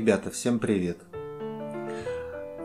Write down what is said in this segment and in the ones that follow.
Ребята, всем привет!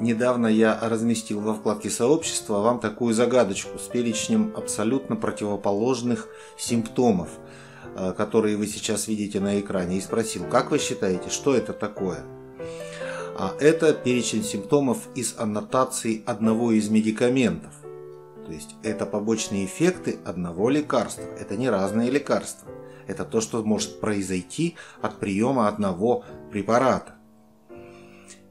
Недавно я разместил во вкладке сообщества вам такую загадочку с перечнем абсолютно противоположных симптомов, э, которые вы сейчас видите на экране, и спросил, как вы считаете, что это такое? А это перечень симптомов из аннотации одного из медикаментов. То есть это побочные эффекты одного лекарства. Это не разные лекарства. Это то, что может произойти от приема одного препарата.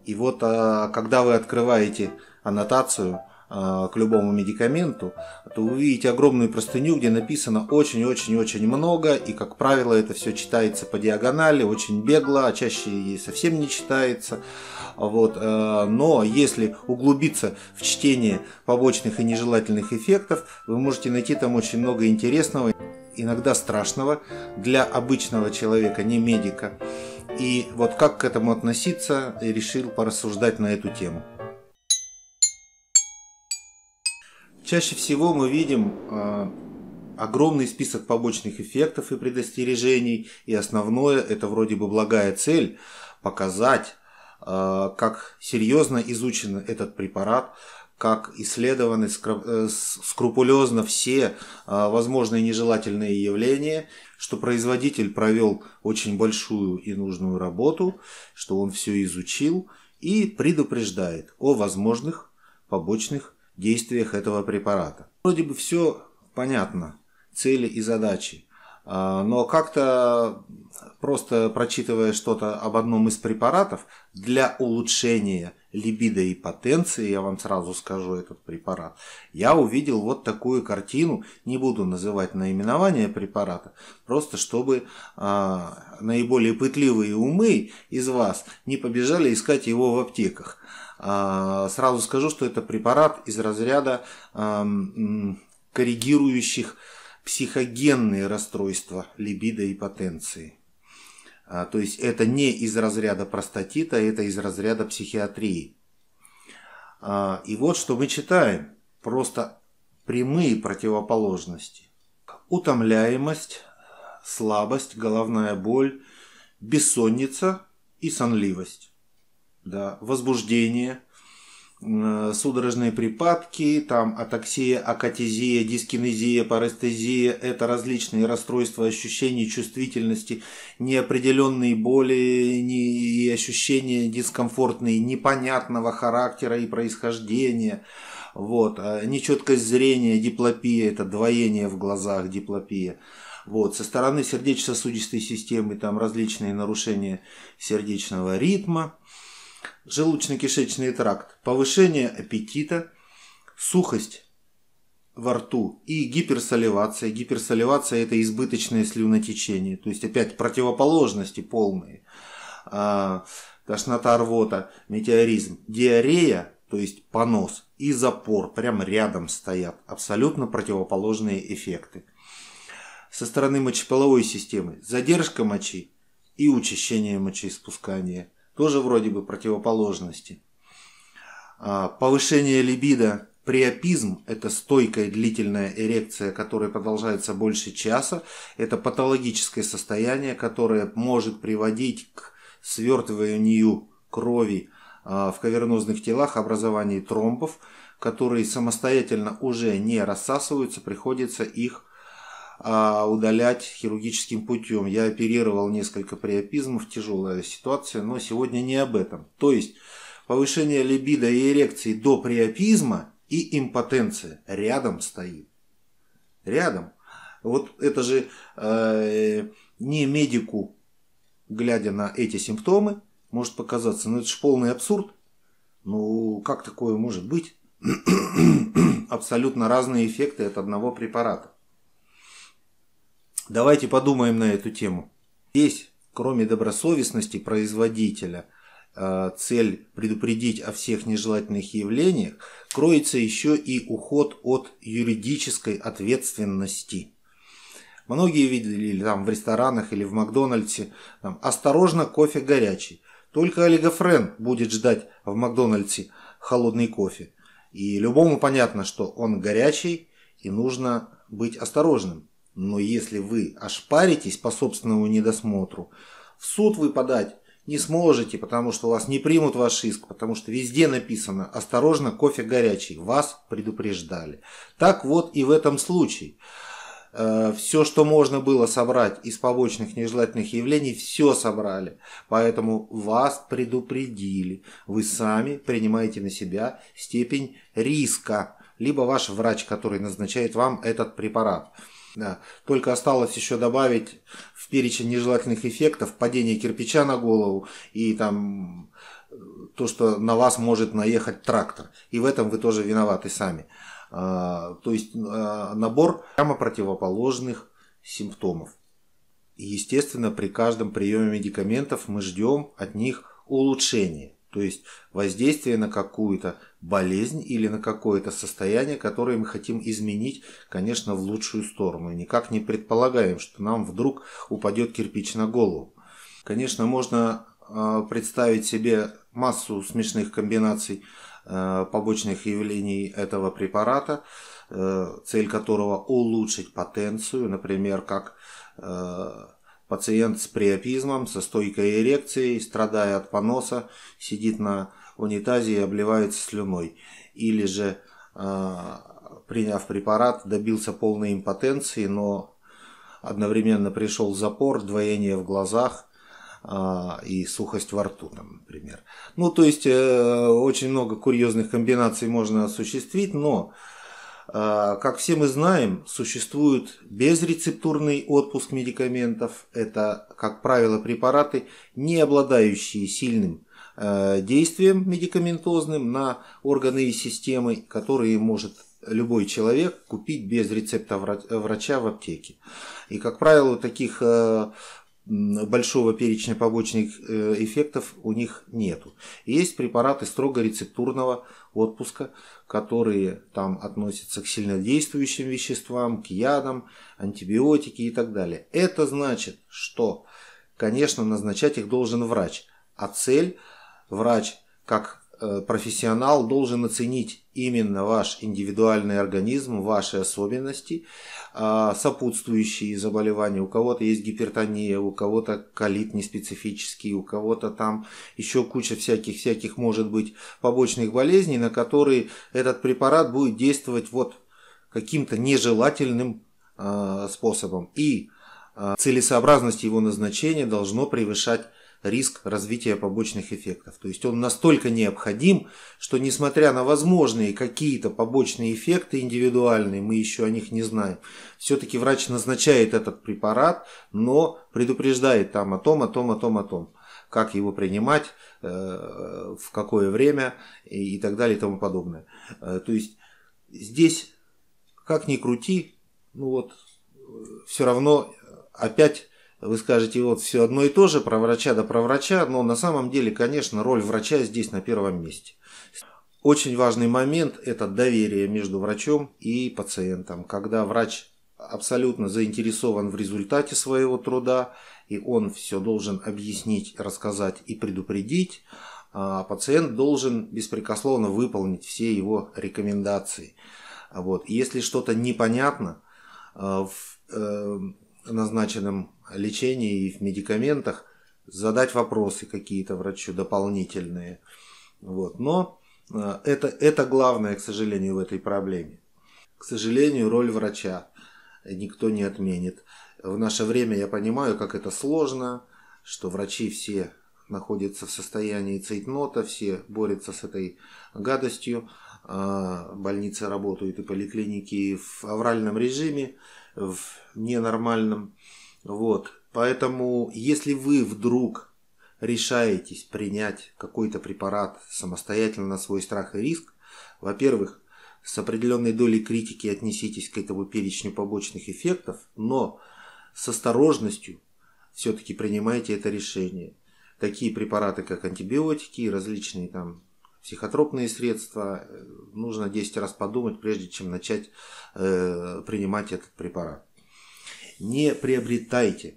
И вот э, когда вы открываете аннотацию э, к любому медикаменту, то вы видите огромную простыню, где написано очень-очень-очень много, и, как правило, это все читается по диагонали, очень бегло, а чаще и совсем не читается. Вот. Э, но если углубиться в чтение побочных и нежелательных эффектов, вы можете найти там очень много интересного, иногда страшного для обычного человека, не медика и вот как к этому относиться, решил порассуждать на эту тему. Чаще всего мы видим э, огромный список побочных эффектов и предостережений, и основное это вроде бы благая цель показать, э, как серьезно изучен этот препарат, как исследованы э, скрупулезно все а, возможные нежелательные явления, что производитель провел очень большую и нужную работу, что он все изучил и предупреждает о возможных побочных действиях этого препарата. Вроде бы все понятно, цели и задачи. А, но как-то просто прочитывая что-то об одном из препаратов для улучшения либидо и потенции, я вам сразу скажу этот препарат, я увидел вот такую картину, не буду называть наименование препарата, просто чтобы а, наиболее пытливые умы из вас не побежали искать его в аптеках. А, сразу скажу, что это препарат из разряда а, коррегирующих психогенные расстройства либидо и потенции. А, то есть это не из разряда простатита, это из разряда психиатрии. А, и вот что мы читаем. Просто прямые противоположности. Утомляемость, слабость, головная боль, бессонница и сонливость. Да, возбуждение – судорожные припадки, там атаксия, акатезия, дискинезия, парестезия – это различные расстройства ощущений, чувствительности, неопределенные боли и ощущения дискомфортные, непонятного характера и происхождения. Вот. А нечеткость зрения, диплопия – это двоение в глазах, диплопия. Вот. Со стороны сердечно-сосудистой системы там различные нарушения сердечного ритма – желудочно-кишечный тракт, повышение аппетита, сухость во рту и гиперсоливация. Гиперсоливация – это избыточное слюнотечение, то есть опять противоположности полные. А, тошнота, рвота, метеоризм, диарея, то есть понос и запор прям рядом стоят. Абсолютно противоположные эффекты. Со стороны мочеполовой системы задержка мочи и учащение мочеиспускания – тоже вроде бы противоположности. А, повышение либидо Приопизм – это стойкая длительная эрекция, которая продолжается больше часа. Это патологическое состояние, которое может приводить к свертыванию крови а, в кавернозных телах, образованию тромбов, которые самостоятельно уже не рассасываются, приходится их а удалять хирургическим путем. Я оперировал несколько приопизмов, тяжелая ситуация, но сегодня не об этом. То есть повышение либидо и эрекции до приопизма и импотенция рядом стоит. Рядом. Вот это же э, не медику, глядя на эти симптомы, может показаться, ну это же полный абсурд. Ну как такое может быть? Абсолютно разные эффекты от одного препарата. Давайте подумаем на эту тему. Здесь, кроме добросовестности производителя, э, цель предупредить о всех нежелательных явлениях, кроется еще и уход от юридической ответственности. Многие видели там в ресторанах или в Макдональдсе, там, осторожно, кофе горячий. Только олигофрен будет ждать в Макдональдсе холодный кофе. И любому понятно, что он горячий и нужно быть осторожным. Но если вы ошпаритесь по собственному недосмотру, в суд вы подать не сможете, потому что вас не примут ваш иск, потому что везде написано «Осторожно, кофе горячий», вас предупреждали. Так вот и в этом случае. Э, все, что можно было собрать из побочных нежелательных явлений, все собрали. Поэтому вас предупредили. Вы сами принимаете на себя степень риска, либо ваш врач, который назначает вам этот препарат. Да. Только осталось еще добавить в перечень нежелательных эффектов падение кирпича на голову и там э, то, что на вас может наехать трактор. И в этом вы тоже виноваты сами. А, то есть а, набор прямо противоположных симптомов. И естественно, при каждом приеме медикаментов мы ждем от них улучшения то есть воздействие на какую-то болезнь или на какое-то состояние, которое мы хотим изменить, конечно, в лучшую сторону. никак не предполагаем, что нам вдруг упадет кирпич на голову. Конечно, можно а, представить себе массу смешных комбинаций а, побочных явлений этого препарата, э, цель которого улучшить потенцию, например, как э, Пациент с приопизмом, со стойкой эрекцией, страдая от поноса, сидит на унитазе и обливается слюной. Или же, а, приняв препарат, добился полной импотенции, но одновременно пришел запор, двоение в глазах а, и сухость во рту, там, например. Ну, то есть, э, очень много курьезных комбинаций можно осуществить, но а, как все мы знаем, существует безрецептурный отпуск медикаментов. Это, как правило, препараты, не обладающие сильным э, действием медикаментозным на органы и системы, которые может любой человек купить без рецепта врача в аптеке. И, как правило, таких э, большого перечня побочных э, эффектов у них нету. Есть препараты строго рецептурного отпуска, которые там относятся к сильнодействующим веществам, к ядам, антибиотики и так далее. Это значит, что, конечно, назначать их должен врач, а цель врач как э, профессионал должен оценить именно ваш индивидуальный организм, ваши особенности, а, сопутствующие заболевания. У кого-то есть гипертония, у кого-то колит неспецифический, у кого-то там еще куча всяких-всяких, может быть, побочных болезней, на которые этот препарат будет действовать вот каким-то нежелательным а, способом. И а, целесообразность его назначения должно превышать риск развития побочных эффектов. То есть он настолько необходим, что несмотря на возможные какие-то побочные эффекты индивидуальные, мы еще о них не знаем, все-таки врач назначает этот препарат, но предупреждает там о том, о том, о том, о том, как его принимать, э, в какое время и так далее и тому подобное. Э, то есть здесь, как ни крути, ну вот, э, все равно опять вы скажете, вот все одно и то же, про врача да про врача, но на самом деле, конечно, роль врача здесь на первом месте. Очень важный момент – это доверие между врачом и пациентом. Когда врач абсолютно заинтересован в результате своего труда, и он все должен объяснить, рассказать и предупредить, а пациент должен беспрекословно выполнить все его рекомендации. Вот. Если что-то непонятно а, в э, назначенном лечении и в медикаментах задать вопросы какие-то врачу дополнительные. Вот. Но э, это, это главное, к сожалению, в этой проблеме. К сожалению, роль врача никто не отменит. В наше время я понимаю, как это сложно, что врачи все находятся в состоянии цейтнота, все борются с этой гадостью. А, больницы работают и поликлиники в авральном режиме, в ненормальном. Вот. Поэтому, если вы вдруг решаетесь принять какой-то препарат самостоятельно на свой страх и риск, во-первых, с определенной долей критики отнеситесь к этому перечню побочных эффектов, но с осторожностью все-таки принимайте это решение. Такие препараты, как антибиотики различные там психотропные средства, э, нужно 10 раз подумать, прежде чем начать э, принимать этот препарат не приобретайте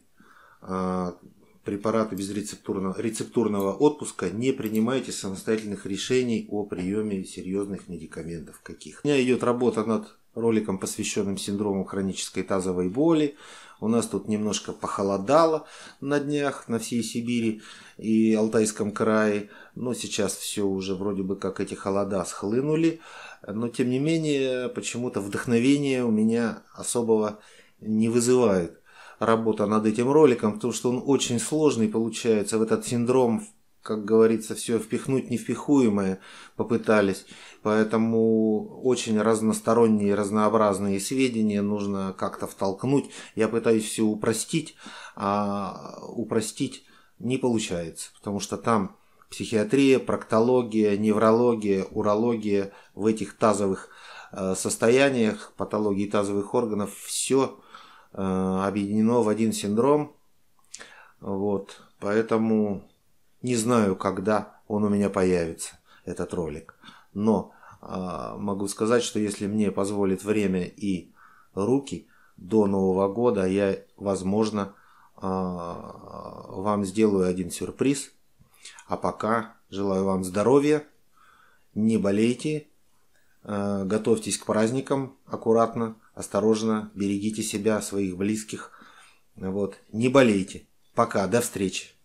а, препараты без рецептурного, рецептурного отпуска, не принимайте самостоятельных решений о приеме серьезных медикаментов каких. У меня идет работа над роликом, посвященным синдрому хронической тазовой боли. У нас тут немножко похолодало на днях на всей Сибири и Алтайском крае. Но сейчас все уже вроде бы как эти холода схлынули. Но тем не менее, почему-то вдохновение у меня особого не вызывает работа над этим роликом, потому что он очень сложный получается, в этот синдром, как говорится, все впихнуть невпихуемое попытались, поэтому очень разносторонние, разнообразные сведения нужно как-то втолкнуть. Я пытаюсь все упростить, а упростить не получается, потому что там психиатрия, проктология, неврология, урология в этих тазовых э, состояниях, патологии тазовых органов, все – Э, объединено в один синдром. Вот, поэтому не знаю, когда он у меня появится, этот ролик. Но э, могу сказать, что если мне позволит время и руки до Нового года, я, возможно, э, вам сделаю один сюрприз. А пока желаю вам здоровья, не болейте, э, готовьтесь к праздникам аккуратно осторожно, берегите себя, своих близких. Вот. Не болейте. Пока, до встречи.